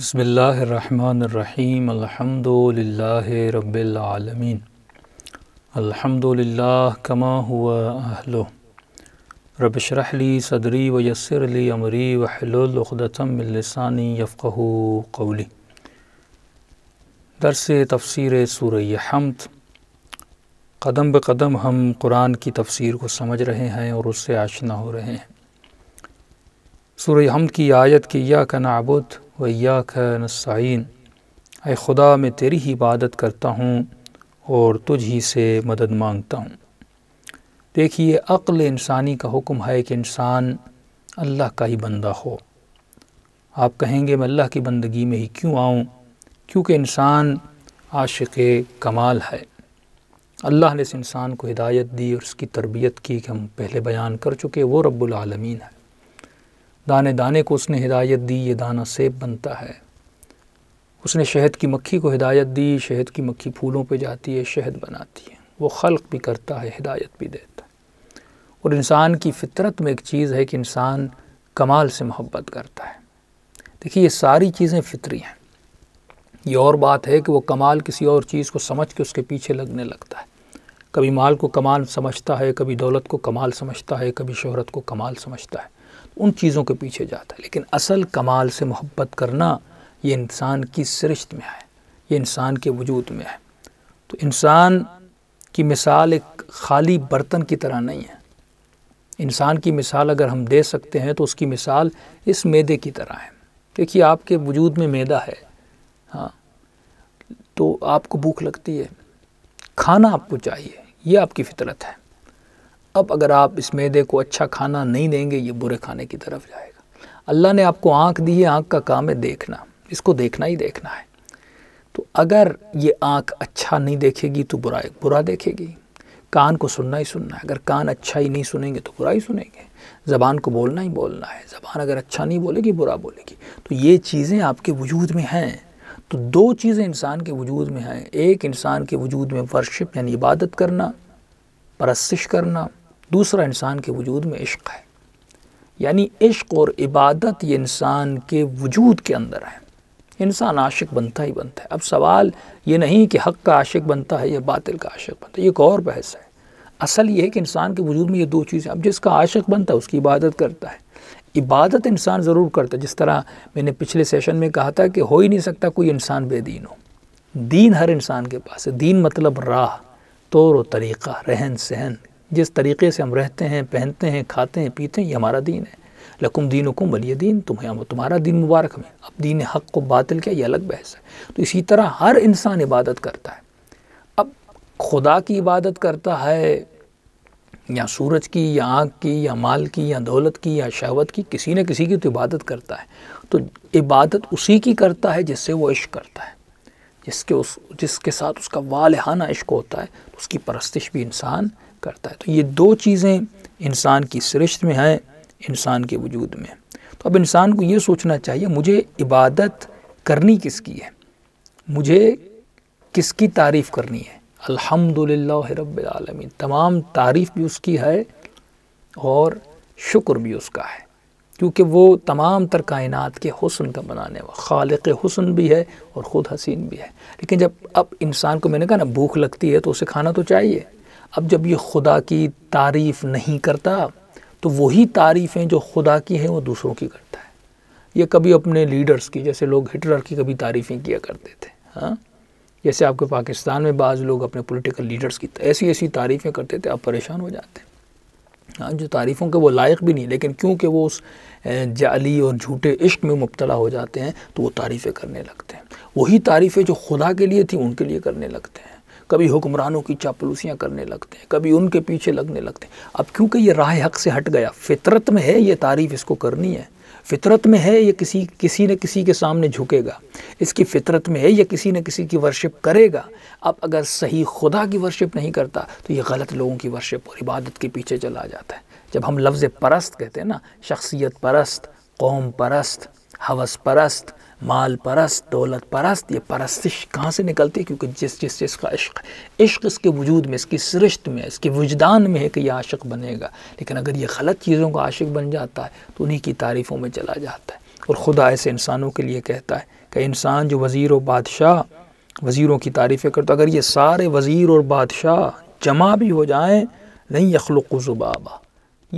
बसमीम अल्हम्दुलिल्लाह रब्बिल आलमीन कमा हुआ अहलो रबशरहली सदरी व यसरली अमरी वहलुलदतमिलसानी यफ़क़ कौली दरस तफसर सूर हमद कदम ब कदम हम कुरान की तफसीर को समझ रहे हैं और उससे आशना हो रहे हैं सूर हमद की आयत की या कनाबुद वैया नस्ताइन अय खुदा मैं तेरी ही इबादत करता हूँ और तुझ ही से मदद मांगता हूँ देखिए अक्ल इंसानी का हुक्म है कि इंसान अल्लाह का ही बंदा हो आप कहेंगे मैं अल्लाह की बंदगी में ही क्यों आऊँ क्योंकि इंसान आशिक कमाल है अल्लाह ने इस इंसान को हिदायत दी और उसकी तरबियत की कि हम पहले बयान कर चुके वो रब्बुल आलमीन है दाने दाने को उसने हिदायत दी ये दाना सेब बनता है उसने शहद की मक्खी को हिदायत दी शहद की मक्खी फूलों पे जाती है शहद बनाती है वो खल्क भी करता है हिदायत भी देता है और इंसान की फितरत में एक चीज़ है कि इंसान कमाल से मोहब्बत करता है देखिए ये सारी चीज़ें फितरी हैं ये और बात है कि वो कमाल किसी और चीज़ को समझ के उसके पीछे लगने लगता है कभी माल को कमाल समझता है कभी दौलत को कमाल समझता है कभी शहरत को कमाल समझता है उन चीज़ों के पीछे जाता है लेकिन असल कमाल से मोहब्बत करना ये इंसान की सरिश्त में है ये इंसान के वजूद में है तो इंसान की मिसाल एक खाली बर्तन की तरह नहीं है इंसान की मिसाल अगर हम दे सकते हैं तो उसकी मिसाल इस मैदे की तरह है देखिए आपके वजूद में मैदा है हाँ तो आपको भूख लगती है खाना आपको चाहिए ये आपकी फितरत है अब अगर आप इस मैदे को अच्छा खाना नहीं देंगे ये बुरे खाने की तरफ जाएगा अल्लाह ने आपको आँख दी है आँख का काम है देखना इसको देखना ही देखना है तो अगर ये आँख अच्छा नहीं देखेगी तो बुरा बुरा देखेगी कान को सुनना ही सुनना है अगर कान अच्छा ही नहीं सुनेंगे तो बुरा ही सुनेंगे ज़बान को बोलना ही बोलना है ज़बान अगर अच्छा नहीं बोलेगी बुरा बोलेगी तो ये चीज़ें आपके वजूद में हैं तो दो चीज़ें इंसान के वजूद में हैं एक इंसान के वजूद में वर्शिप यानी इबादत करना परस्श करना दूसरा इंसान के वजूद में इश्क है यानी इश्क और इबादत ये इंसान के वजूद के अंदर है इंसान आशिक बनता ही बनता है अब सवाल ये नहीं कि हक़ का आशिक बनता है या बातिल का आशिक बनता है ये एक और बहस है असल ये है कि इंसान के वजूद में ये दो चीज़ें अब जिसका आशिक बनता है उसकी इबादत करता है इबादत इंसान ज़रूर करता है जिस तरह मैंने पिछले सेशन में कहा था कि हो ही नहीं सकता कोई इंसान बेदीन हो दीन हर इंसान के पास है दीन मतलब राह तौर व तरीक़ा रहन सहन जिस तरीके से हम रहते हैं पहनते हैं खाते हैं पीते हैं ये हमारा दीन है लकुम दीन हुकुम वली दीन तुम्हें तुम्हारा दीन मुबारक में अब दीन हक़ को बातिल क्या ये अलग बहस है तो इसी तरह हर इंसान इबादत करता है अब खुदा की इबादत करता है या सूरज की या आँख की या माल की या दौलत की या शहवत की किसी न किसी की तो इबादत करता है तो इबादत उसी की करता है जिससे वो इश्क करता है जिसके उस जिसके साथ उसका वालहाना इश्क होता है तो उसकी परस्तिश भी इंसान करता है तो ये दो चीज़ें इंसान की सृष्ट में हैं इंसान के वजूद में तो अब इंसान को ये सोचना चाहिए मुझे इबादत करनी किसकी है मुझे किसकी तारीफ़ करनी है अल्हम्दुलिल्लाह रब्बिल आलमीन तमाम तारीफ़ भी उसकी है और शुक्र भी उसका है क्योंकि वो तमाम तर कायनात के हसन का बनाने वाला खालिक हसन भी है और ख़ुद हसीन भी है लेकिन जब अब इंसान को मैंने कहा ना भूख लगती है तो उसे खाना तो चाहिए अब जब ये खुदा की तारीफ़ नहीं करता तो वही तारीफ़ें जो खुदा की हैं वो दूसरों की करता है ये कभी अपने लीडर्स की जैसे लोग हिटलर की कभी तारीफ़ें किया करते थे हाँ जैसे आपके पाकिस्तान में बाज़ लोग अपने पॉलिटिकल लीडर्स की ऐसी ऐसी तारीफ़ें करते थे आप परेशान हो जाते हाँ जो तारीफ़ों के वो लायक भी नहीं लेकिन क्योंकि वो उस जाली और झूठे इश्क में मुबतला हो जाते हैं तो वो तारीफ़ें करने लगते हैं वही तारीफ़ें जो खुदा के लिए थी उनके लिए करने लगते हैं कभी हुक्मरानों की चापलूसियाँ करने लगते हैं कभी उनके पीछे लगने लगते हैं अब क्योंकि ये राय हक से हट गया फितरत में है ये तारीफ़ इसको करनी है फितरत में है ये किसी किसी न किसी के सामने झुकेगा इसकी फितरत में है ये किसी न किसी की वर्शिप करेगा अब अगर सही खुदा की वर्शिप नहीं करता तो ये गलत लोगों की वर्शिप और इबादत के पीछे चला जाता है जब हम लफ्ज़ परस्त कहते हैं ना शख्सियत परस्त कौम परस्त हवस परस्त माल परस्त दौलत परस्त ये परस्तिश कहाँ से निकलती है क्योंकि जिस जिस जिसका इश्क इश्क इसके वजूद में इसकी सरिश्त में इसके वजदान में है कि यह आशिक बनेगा लेकिन अगर ये गलत चीज़ों का आशिक बन जाता है तो उन्हीं की तारीफ़ों में चला जाता है और ख़ुदा ऐसे इंसानों के लिए कहता है कि इंसान जो वज़ीर और बादशाह वज़ीरों की तारीफ़ें करता अगर ये सारे वज़ी और बादशाह जमा भी हो जाएँ नहीं यखलुक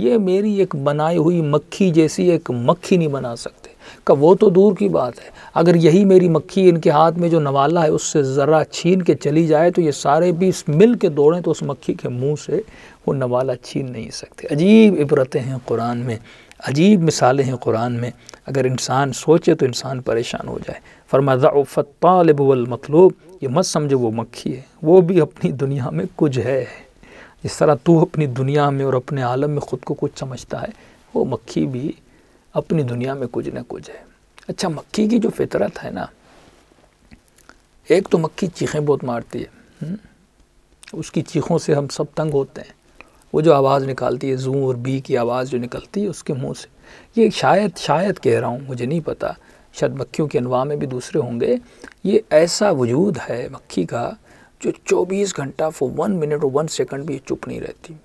ये मेरी एक बनाई हुई मक्खी जैसी एक मक्खी नहीं बना सकती का वो तो दूर की बात है अगर यही मेरी मक्खी इनके हाथ में जो नवाला है उससे ज़रा छीन के चली जाए तो ये सारे भी मिल के दौड़ें तो उस मक्खी के मुंह से वो नवाला छीन नहीं सकते अजीब इबरतें हैं कुरान में अजीब मिसालें हैं कुरान में अगर इंसान सोचे तो इंसान परेशान हो जाए फरमाफ़त तालब ये मत समझो वो मक्खी है वो भी अपनी दुनिया में कुछ है जिस तरह तू अपनी दुनिया में और अपने आलम में ख़ुद को कुछ समझता है वो मक्खी भी अपनी दुनिया में कुछ ना कुछ है अच्छा मक्खी की जो फितरत है ना एक तो मक्खी चीखें बहुत मारती है हम्म? उसकी चीखों से हम सब तंग होते हैं वो जो आवाज़ निकालती है जू और बी की आवाज़ जो निकलती है उसके मुंह से ये शायद शायद कह रहा हूँ मुझे नहीं पता शायद मक्खियों के अनवा में भी दूसरे होंगे ये ऐसा वजूद है मक्खी का जो 24 घंटा फॉर वन मिनट और वन सेकंड भी चुप नहीं रहती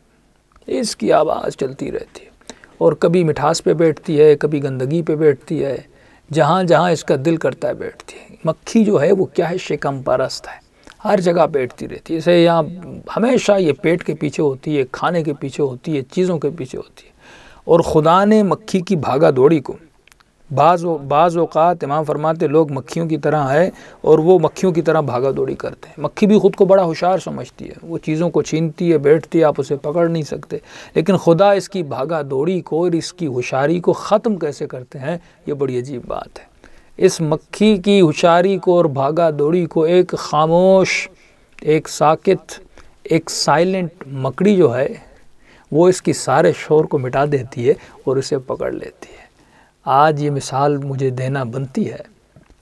इसकी आवाज़ चलती रहती है और कभी मिठास पे बैठती है कभी गंदगी पे बैठती है जहाँ जहाँ इसका दिल करता है बैठती है मक्खी जो है वो क्या है शिकम परस्त है हर जगह बैठती रहती है इसे यहाँ हमेशा ये पेट के पीछे होती है खाने के पीछे होती है चीज़ों के पीछे होती है और ख़ुदा ने मक्खी की भागा दौड़ी को बाज़ बाज़ अवत इमाम फरमाते लोग मक्खियों की तरह है और वो मक्खियों की तरह भागा दौड़ी करते हैं मक्खी भी ख़ुद को बड़ा होशियार समझती है वो चीज़ों को छीनती है बैठती है आप उसे पकड़ नहीं सकते लेकिन खुदा इसकी भागा दौड़ी को और इसकी होशारी को ख़त्म कैसे करते हैं ये बड़ी अजीब बात है इस मक्खी की होशारी को और भागा दौड़ी को एक खामोश एक साकित एक साइलेंट मकड़ी जो है वो इसकी सारे शोर को मिटा देती है और इसे पकड़ लेती है आज ये मिसाल मुझे देना बनती है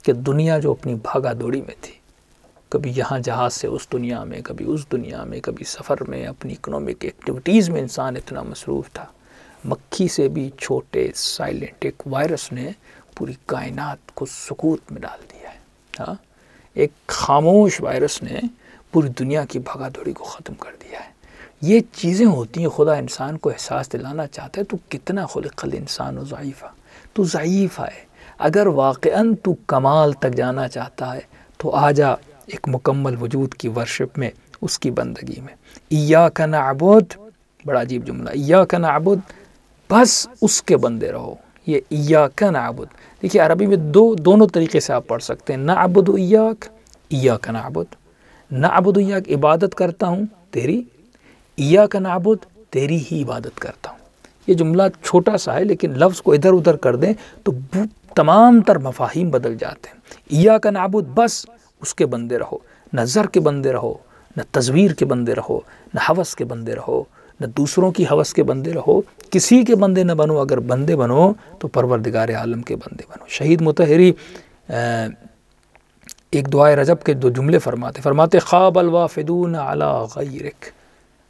कि दुनिया जो अपनी भागा दौड़ी में थी कभी यहाँ जहाज़ से उस दुनिया में कभी उस दुनिया में कभी सफ़र में अपनी इकनॉमिक एक्टिविटीज़ में इंसान इतना मसरूफ़ था मक्खी से भी छोटे साइलेंट एक वायरस ने पूरी कायनात को सकूत में डाल दिया है हाँ एक खामोश वायरस ने पूरी दुनिया की भागा दौड़ी को ख़त्म कर दिया है ये चीज़ें होती हैं खुदा इंसान को एहसास दिलाना चाहता है तो कितना खुल इंसान ज़ाइफ़ा तो ज़यीफ़ है अगर वाक़ तो कमाल तक जाना चाहता है तो आ जा एक मुकम्मल वजूद की वर्शिप में उसकी बंदगी में या का नबुद बड़ा अजीब जुमला या का नाबुद बस उसके बंदे रहो ये या का नाबुद देखिए अरबी में दो दोनों तरीके से आप पढ़ सकते हैं ना अबुद याक या का नाबुद ना अबुद याक इबादत करता हूँ तेरी या का नाबुद तेरी ही इबादत करता हूँ ये जुमला छोटा सा है लेकिन लफ्ज़ को इधर उधर कर दें तो तमाम तर मफाहिम बदल जाते हैं या का नाबुद बस उसके बंदे रहो न ज़र के बंदे रहो न तस्वीर के बंदे रहो न हवस के बंदे रहो न दूसरों की हवस के बंदे रहो किसी के बंदे न बनो अगर बंदे बनो तो परवरदिगार आलम के बंदे बनो शहीद मुतहरी एक दुआ रजब के दो जुमले फरमाते फरमाते ख्वाब अलवाफिदून अला गैरक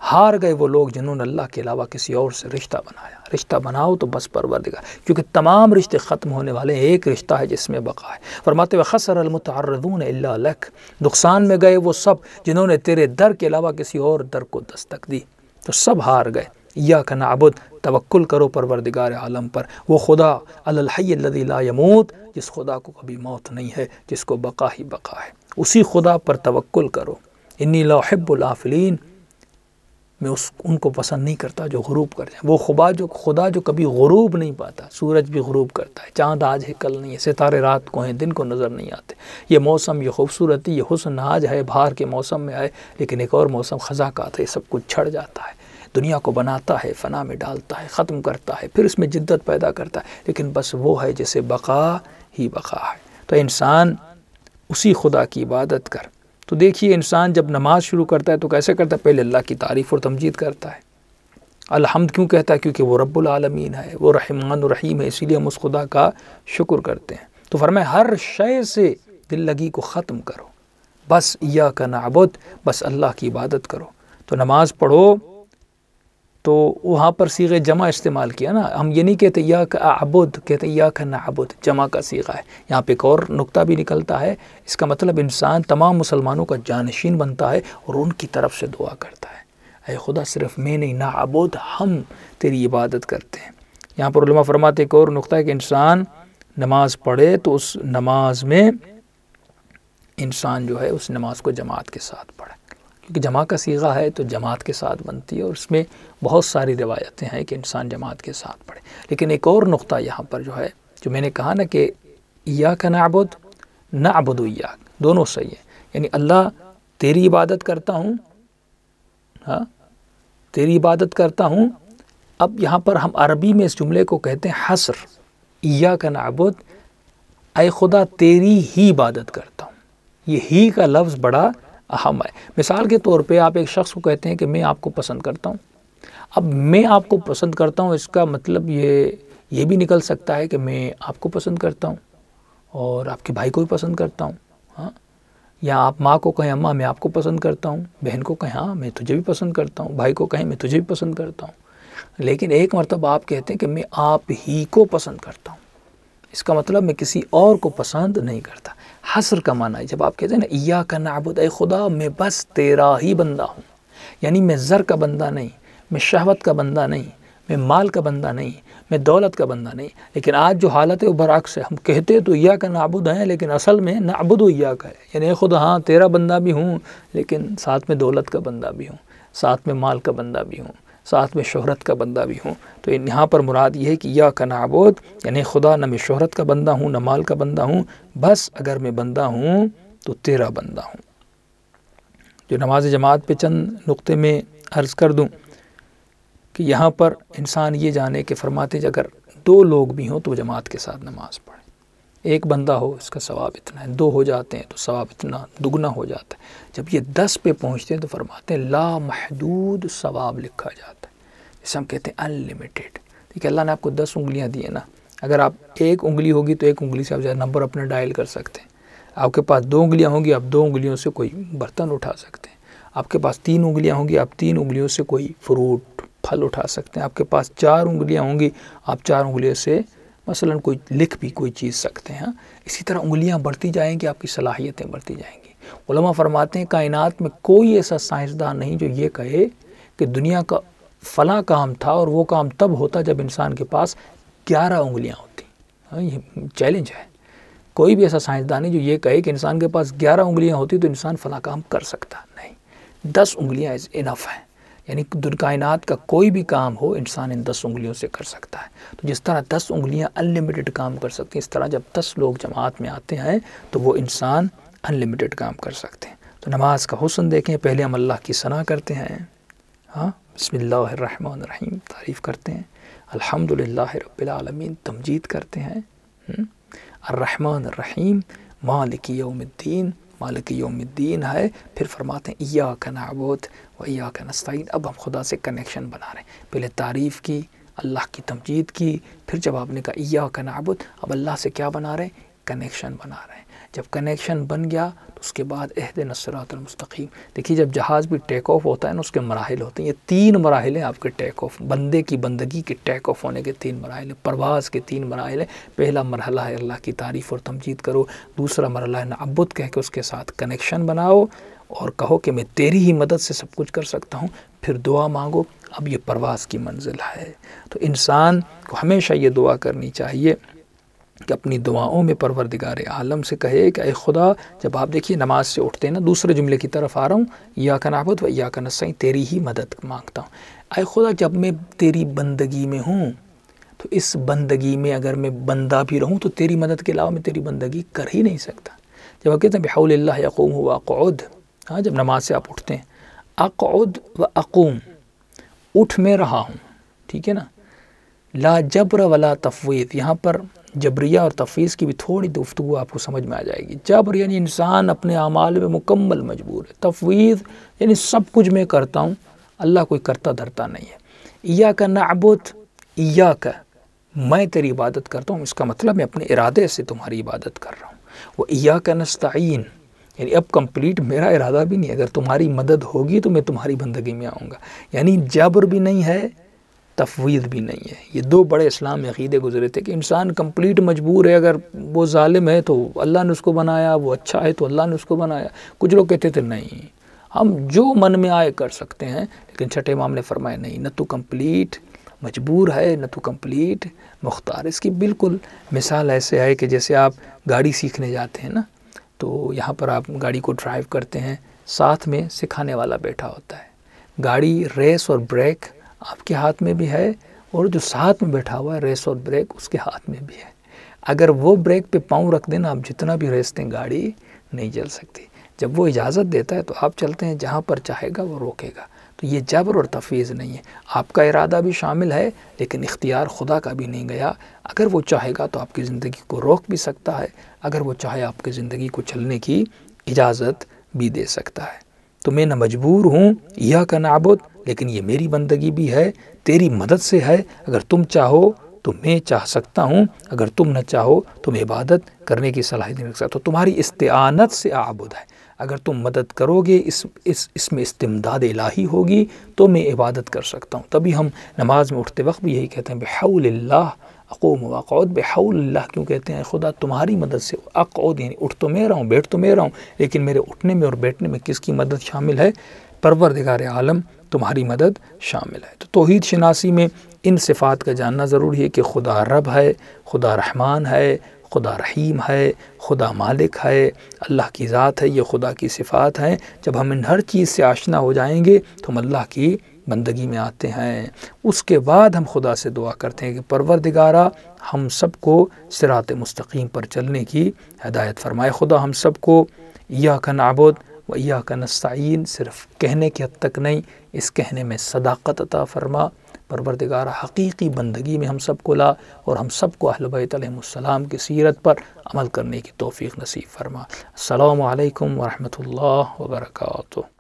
हार गए वो लोग जिन्होंने अल्लाह के अलावा किसी और से रिश्ता बनाया रिश्ता बनाओ तो बस परवर देगा क्योंकि तमाम रिश्ते ख़त्म होने वाले हैं एक रिश्ता है जिसमें बका है फरमाते हुए खसर अलमतारदून लख नुकसान में गए वो सब जिन्होंने तेरे दर के अलावा किसी और दर को दस्तक दी तो सब हार गए या का नाबुद तवक्ल करो परवरदिगार आलम पर वो खुदा अलहैलामूत जिस खुदा को कभी मौत नहीं है जिसको बका ही बका है उसी खुदा पर तवक्ल करो इन्नी लाहब्बुलाफलिन मैं उस उनको पसंद नहीं करता जो गरूब कर जाए वो खुबा जो खुदा जो कभी गरूब नहीं पाता सूरज भी गरूब करता है चांद आज है कल नहीं है सितारे रात को हैं दिन को नज़र नहीं आते ये मौसम ये खूबसूरती ये हुसन आज है बाहर के मौसम में आए लेकिन एक और मौसम खजा का था ये सब कुछ छड़ जाता है दुनिया को बनाता है फ़ना में डालता है ख़त्म करता है फिर उसमें जिद्दत पैदा करता है लेकिन बस वो है जैसे बका ही बका है तो इंसान उसी खुदा की इबादत कर तो देखिए इंसान जब नमाज शुरू करता है तो कैसे करता है पहले अल्लाह की तारीफ़ और तमजीद करता है अलहमद क्यों कहता है क्योंकि वो रब्बुल आलमीन है वो रहमान रहीम है इसीलिए हम उस खुदा का शुक्र करते हैं तो फरमाए हर शय से दिल लगी को ख़त्म करो बस या का नाबुद बस अल्लाह की इबादत करो तो नमाज़ पढ़ो तो वहाँ पर सीगे जमा इस्तेमाल किया ना हम ये नहीं कहते या का अबुद कहते या का नाबुद जमा का सीगा है यहाँ पे एक और नुक्ता भी निकलता है इसका मतलब इंसान तमाम मुसलमानों का जानशीन बनता है और उनकी तरफ से दुआ करता है अरे खुदा सिर्फ मैं नहीं ना आबुद हम तेरी इबादत करते हैं यहाँ पर उलमा फरमाते एक और नुक्ता है कि इंसान नमाज पढ़े तो उस नमाज में इंसान जो है उस नमाज को जमात के साथ पढ़े क्योंकि जमा का सीगा है तो जमात के साथ बनती है और उसमें बहुत सारी रिवायतें हैं कि इंसान जमात के साथ पढ़े लेकिन एक और नुक़ा यहाँ पर जो है जो मैंने कहा ना कि या का ना आबुद या दोनों सही है यानी अल्लाह तेरी इबादत करता हूँ हाँ तेरी इबादत करता हूँ अब यहाँ पर हम अरबी में इस जुमले को कहते हैं हसर या का नाबुद आए खुदा तेरी ही इबादत करता हूँ ये ही का लफ्ज़ बड़ा अहम है मिसाल के तौर पे आप एक शख्स को कहते हैं कि मैं आपको पसंद करता हूँ अब मैं आपको पसंद करता हूँ इसका मतलब ये ये भी निकल सकता है कि मैं आपको पसंद करता हूँ और आपके भाई को भी पसंद करता हूँ हाँ या आप माँ को कहें अम्मा मैं आपको पसंद करता हूँ बहन को कहें हाँ मैं तुझे भी पसंद करता हूँ भाई को कहें मैं तुझे भी पसंद करता हूँ लेकिन एक मरतब आप कहते हैं कि मैं आप ही को पसंद करता हूँ इसका मतलब मैं किसी और को पसंद नहीं करता हसर का माना है जब आप कहते हैं ना या का नाबुद खुदा मैं बस तेरा ही बंदा हूँ यानी मैं ज़र का बंदा नहीं मैं शहवत का बंदा नहीं मैं माल का बंदा नहीं मैं दौलत का बंदा नहीं लेकिन आज जो हालत है वो बरक्स है हम कहते तो या का नाबुद हैं लेकिन असल में नाबुद या का है यानी खुद हाँ तेरा बंदा भी हूँ लेकिन साथ में दौलत का बंदा भी हूँ साथ में माल का बंदा भी हूँ साथ में शोहरत का बंदा भी हूँ तो यहाँ पर मुराद ये है कि या का नाबुद यानी खुदा न मैं शोहरत का बंदा हूँ न माल का बंदा हूँ बस अगर मैं बंदा हूँ तो तेरा बंदा हूँ जो नमाज जमात पे चंद नुक़े में अर्ज़ कर दूँ कि यहाँ पर इंसान ये जाने के फरमाते अगर दो लोग भी हों तो जमात के साथ नमाज़ पढ़ें एक बंदा हो इसका सवाब इतना है दो हो जाते हैं तो सवाब इतना दुगना हो जाता है जब ये दस पे पहुँचते हैं तो फरमाते हैं लामहदूद सवाब लिखा जाता है जिसे हम कहते हैं अनलिमिटेड ठीक है अल्लाह ने आपको दस उंगलियाँ दी हैं ना अगर आप एक उंगली होगी तो एक उंगली से आप ज़्यादा नंबर अपना डायल कर सकते हैं आपके पास दो उंगलियाँ होंगी आप दो उंगलियों से कोई बर्तन उठा सकते हैं आपके पास तीन उंगलियाँ होंगी आप तीन उंगलियों से कोई फ्रूट फल उठा सकते हैं आपके पास चार उंगलियां होंगी आप चार उंगलियों से मसलन कोई लिख भी कोई चीज़ सकते हैं इसी तरह उंगलियां बढ़ती जाएंगी आपकी सलाहियतें बढ़ती जाएंगी उलमा फरमाते हैं कायनात में कोई ऐसा साइंसदान नहीं जो ये कहे कि दुनिया का फला काम था और वो काम तब होता जब इंसान के पास ग्यारह उंगलियाँ होती हाँ, ये चैलेंज है कोई भी ऐसा साइंसदान नहीं जो ये कहे कि इंसान के पास ग्यारह उंगलियाँ होती तो इंसान फला काम कर सकता नहीं दस उंगलियाँ इज़ इनफ हैं यानी कायनात का कोई भी काम हो इंसान इन दस उंगलियों से कर सकता है तो जिस तरह दस उंगलियां अनलिमिटेड काम कर सकती हैं इस तरह जब दस लोग जमात में आते हैं तो वो इंसान अनलिमिटेड काम कर सकते हैं तो नमाज का हुसन देखें पहले हम अल्लाह की सना करते हैं हाँ बसमीम तारीफ़ करते हैं अलहमदिल्ला रबालमीन तमजीद करते हैं हम्म, रहमान रहीम मालिक यौमद्दीन मालिक योमद्दीन है फिर फरमाते हैं या का नाबूद व या का नस्तिन अब हम खुदा से कनेक्शन बना रहे हैं पहले तारीफ़ की अल्लाह की तमजीद की फिर जब आपने कहा या का नाबूद अब अल्लाह से क्या बना रहे हैं कनेक्शन बना रहे हैं जब कनेक्शन बन गया तो उसके बाद अहद नसरातमस्तकीम देखिए जब जहाज़ भी टेक ऑफ होता है ना उसके मराहल होते हैं ये तीन मराहल हैं आपके टेक ऑफ बंदे की बंदगी के टेक ऑफ होने के तीन मराहल परवाज़ के तीन मराहल हैं पहला मरहला है अल्लाह की तारीफ़ और तमजीद करो दूसरा मरहला है नबुद कह के उसके साथ कनेक्शन बनाओ और कहो कि मैं तेरी ही मदद से सब कुछ कर सकता हूँ फिर दुआ मांगो अब ये परवाज़ की मंजिल है तो इंसान को हमेशा ये दुआ करनी चाहिए कि अपनी दुआओं में परवरदिगार आलम से कहे कि अः खुदा जब आप देखिए नमाज से उठते हैं ना दूसरे जुमले की तरफ आ रहा हूँ या का नाबुद व या का नसई तेरी ही मदद मांगता हूँ अः खुदा जब मैं तेरी बंदगी में हूँ तो इस बंदगी में अगर मैं बंदा भी रहूँ तो तेरी मदद के अलावा मैं तेरी बंदगी कर ही नहीं सकता जब वह कहते हैं बेहाउल व हुआ हाँ जब नमाज से आप उठते हैं अकौद व अकूम उठ में रहा हूँ ठीक है ना ला जबर वला तफवीत यहाँ पर जबरिया और तफीज़ की भी थोड़ी गुफ्तु आपको समझ में आ जाएगी जबर यानी इंसान अपने अमाल में मुकम्मल मजबूर है तफवीज़ यानी सब कुछ मैं करता हूँ अल्लाह कोई करता धरता नहीं है या का नबुत या का मैं तेरी इबादत करता हूँ इसका मतलब मैं अपने इरादे से तुम्हारी इबादत कर रहा हूँ वो या का नस्तीन यानी अब कम्प्लीट मेरा इरादा भी नहीं अगर तुम्हारी मदद होगी तो मैं तुम्हारी बंदगी में आऊँगा यानी जबर भी नहीं है तफवीद भी नहीं है ये दो बड़े इस्लाम अकीदे गुजरे थे कि इंसान कंप्लीट मजबूर है अगर वो ालिम है तो अल्लाह ने उसको बनाया वो अच्छा है तो अल्लाह ने उसको बनाया कुछ लोग कहते थे नहीं हम जो मन में आए कर सकते हैं लेकिन छठे माम ने फरमाया नहीं न तो कम्प्लीट मजबूर है न तो कम्प्लीट मुख्तार इसकी बिल्कुल मिसाल ऐसे है कि जैसे आप गाड़ी सीखने जाते हैं ना तो यहाँ पर आप गाड़ी को ड्राइव करते हैं साथ में सिखाने वाला बैठा होता है गाड़ी रेस और ब्रेक आपके हाथ में भी है और जो साथ में बैठा हुआ है रेस और ब्रेक उसके हाथ में भी है अगर वो ब्रेक पे पाँव रख देना आप जितना भी रेस दें गाड़ी नहीं चल सकती जब वो इजाज़त देता है तो आप चलते हैं जहाँ पर चाहेगा वो रोकेगा तो ये जबर और तफ़ीज़ नहीं है आपका इरादा भी शामिल है लेकिन इख्तियार खुदा का भी नहीं गया अगर वो चाहेगा तो आपकी ज़िंदगी को रोक भी सकता है अगर वो चाहे आपकी ज़िंदगी को चलने की इजाज़त भी दे सकता है तो मैं न मजबूर हूँ यह का नाबुद लेकिन ये मेरी बंदगी भी है तेरी मदद से है अगर तुम चाहो तो मैं चाह सकता हूँ अगर तुम न चाहो तो मैं इबादत करने की सलाह नहीं रख सकता तो तुम्हारी इस्तानत से आबुद है अगर तुम मदद करोगे इस इस इसमें इस्तिमदाद इलाही होगी तो मैं इबादत कर सकता हूँ तभी हम नमाज में उठते वक्त भी यही कहते हैं बेहूल्ला अकूम वक़ौद बेहौल क्यों कहते हैं खुदा तुम्हारी मदद से अकौद यानी उठ तो मैं रहा हूँ बैठ तो मैं रहा हूँ लेकिन मेरे उठने में और बैठने में किसकी मदद शामिल है परवरदिगार आलम तुम्हारी मदद शामिल है तो तोहद शनासी में इन सिफ़ात का जानना ज़रूरी है कि खुदा रब है खुदा रहमान है खुदा रहीम है खुदा मालिक है अल्लाह की ज़ात है ये खुदा की सिफ़ात हैं जब हम इन हर चीज़ से आशना हो जाएंगे तो हम अल्लाह की बंदगी में आते हैं उसके बाद हम खुदा से दुआ करते हैं कि परवरदिगारा हम सबको सिरात मुस्तकीम पर चलने की हदायत फरमाए खुदा हम सबको या का नाबुद व या का नस्तीन सिर्फ कहने की हद तक नहीं इस कहने में सदाकत अता फरमा परवरदिगार हकीकी बंदगी में हम सबको ला और हम सबको अहलबैतम की सीरत पर अमल करने की तोफ़ी नसीब फरमा अलकम वरहमल वर्का